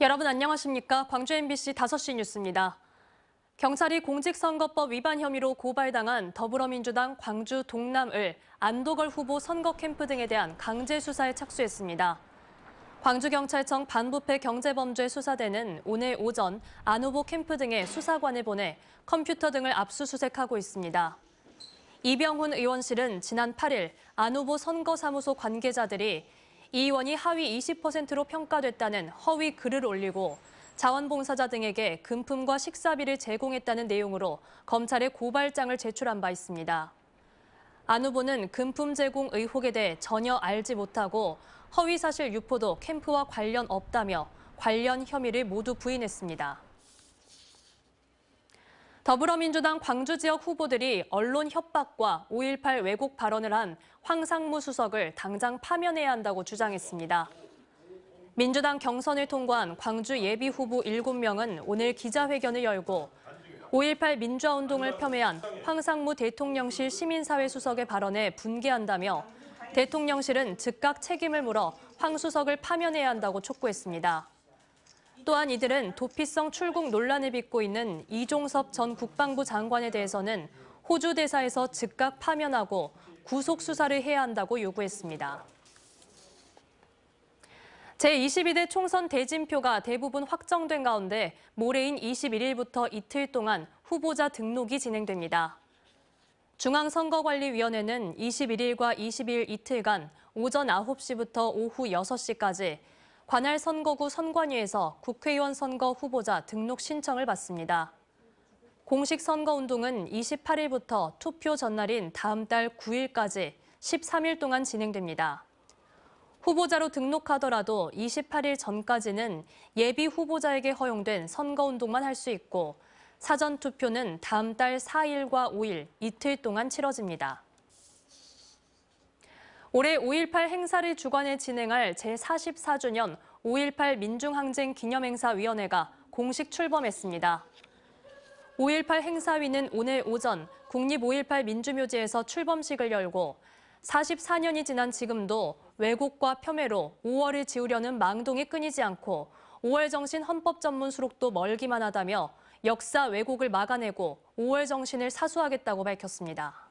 여러분 안녕하십니까? 광주 MBC 5시 뉴스입니다. 경찰이 공직선거법 위반 혐의로 고발당한 더불어민주당 광주 동남을 안도걸 후보 선거 캠프 등에 대한 강제 수사에 착수했습니다. 광주경찰청 반부패 경제범죄 수사대는 오늘 오전 안 후보 캠프 등의 수사관을 보내 컴퓨터 등을 압수수색하고 있습니다. 이병훈 의원실은 지난 8일 안 후보 선거사무소 관계자들이 이 의원이 하위 20%로 평가됐다는 허위 글을 올리고 자원봉사자 등에게 금품과 식사비를 제공했다는 내용으로 검찰에 고발장을 제출한 바 있습니다. 안 후보는 금품 제공 의혹에 대해 전혀 알지 못하고 허위사실 유포도 캠프와 관련 없다며 관련 혐의를 모두 부인했습니다. 더불어민주당 광주 지역 후보들이 언론 협박과 5.18 왜곡 발언을 한 황상무 수석을 당장 파면해야 한다고 주장했습니다. 민주당 경선을 통과한 광주 예비 후보 7명은 오늘 기자회견을 열고 5.18 민주화운동을 폄훼한 황상무 대통령실 시민사회 수석의 발언에 분개한다며 대통령실은 즉각 책임을 물어 황 수석을 파면해야 한다고 촉구했습니다. 또한 이들은 도피성 출국 논란을 빚고 있는 이종섭 전 국방부 장관에 대해서는 호주 대사에서 즉각 파면하고 구속 수사를 해야 한다고 요구했습니다. 제22대 총선 대진표가 대부분 확정된 가운데 모레인 21일부터 이틀 동안 후보자 등록이 진행됩니다. 중앙선거관리위원회는 21일과 22일 이틀간 오전 9시부터 오후 6시까지 관할 선거구 선관위에서 국회의원 선거 후보자 등록 신청을 받습니다. 공식 선거운동은 28일부터 투표 전날인 다음 달 9일까지 13일 동안 진행됩니다. 후보자로 등록하더라도 28일 전까지는 예비 후보자에게 허용된 선거운동만 할 수 있고 사전투표는 다음 달 4일과 5일 이틀 동안 치러집니다. 올해 5.18 행사를 주관해 진행할 제44주년 5.18 민중항쟁 기념행사위원회가 공식 출범했습니다. 5.18 행사위는 오늘 오전 국립 5.18 민주묘지에서 출범식을 열고 44년이 지난 지금도 왜곡과 폄훼로 5월을 지우려는 망동이 끊이지 않고 5월 정신 헌법 전문 수록도 멀기만 하다며 역사 왜곡을 막아내고 5월 정신을 사수하겠다고 밝혔습니다.